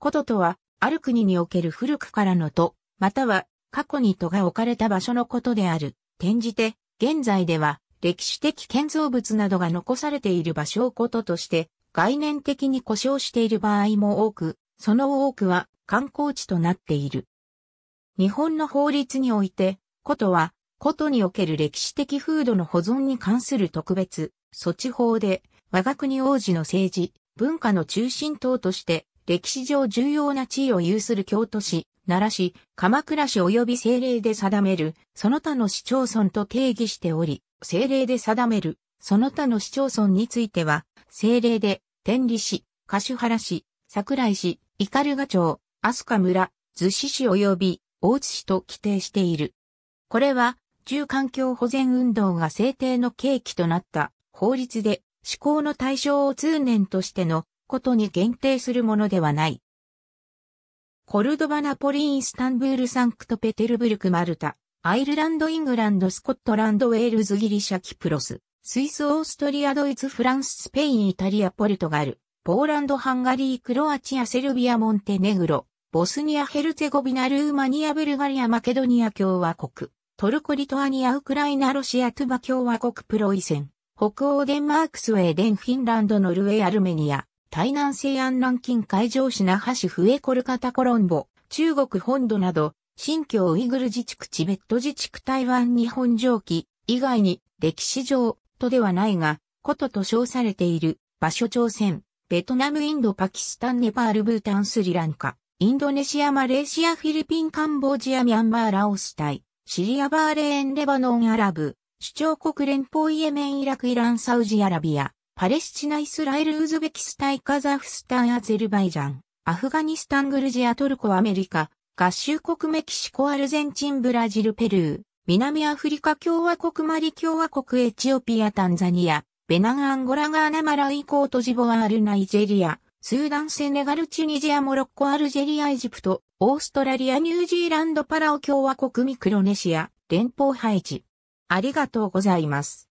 こととは、ある国における古くからのと、または過去に都が置かれた場所のことである。転じて、現在では歴史的建造物などが残されている場所をこととして、概念的に故障している場合も多く、その多くは観光地となっている。日本の法律において、ことは、ことにおける歴史的風土の保存に関する特別、措置法で、我が国王子の政治、文化の中心等として、歴史上重要な地位を有する京都市、奈良市、鎌倉市及び政令で定める、その他の市町村と定義しており、政令で定める、その他の市町村については、政令で、天理市、柏原市、桜井市、斑鳩町、飛鳥村、逗子市及び大津市と規定している。これは、住環境保全運動が制定の契機となった法律で、施行の対象を通念としてのことに限定するものではない。コルドバナポリインスタンブールサンクトペテルブルクマルタ、アイルランドイングランドスコットランドウェールズギリシャキプロス、スイスオーストリアドイツフランススペインイタリアポルトガル、ポーランドハンガリークロアチアセルビアモンテネグロ、ボスニアヘルツェゴビナルーマニアブルガリアマケドニア共和国、トルコリトアニアウクライナロシアトゥバ共和国プロイセン、北欧デンマークスウェーデンフィンランドノルウェーアルメニア、台南西安南京海上市那覇市笛コルカタコロンボ、中国本土など、新疆ウイグル自治区チベット自治区台湾日本上記以外に歴史上とではないが、ことと称されている場所朝鮮、ベトナムインドパキスタンネパールブータンスリランカ、インドネシアマレーシアフィリピンカンボジアミャンマーラオスタイ、シリアバーレーンレバノンアラブ、主張国連邦イエメンイラクイランサウジアラビア、パレスチナ、イスラエル、ウズベキスタン、カザフスタン、アゼルバイジャン、アフガニスタン、グルジア、トルコ、アメリカ、合衆国、メキシコ、アルゼンチン、ブラジル、ペルー、南アフリカ共和国、マリ共和国、エチオピア、タンザニア、ベナン、アンゴラ、ガーナ、マライ、コートジボワール、ナイジェリア、スーダン、セネガル、チュニジア、モロッコ、アルジェリア、エジプト、オーストラリア、ニュージーランド、パラオ共和国、ミクロネシア、連邦ハイありがとうございます。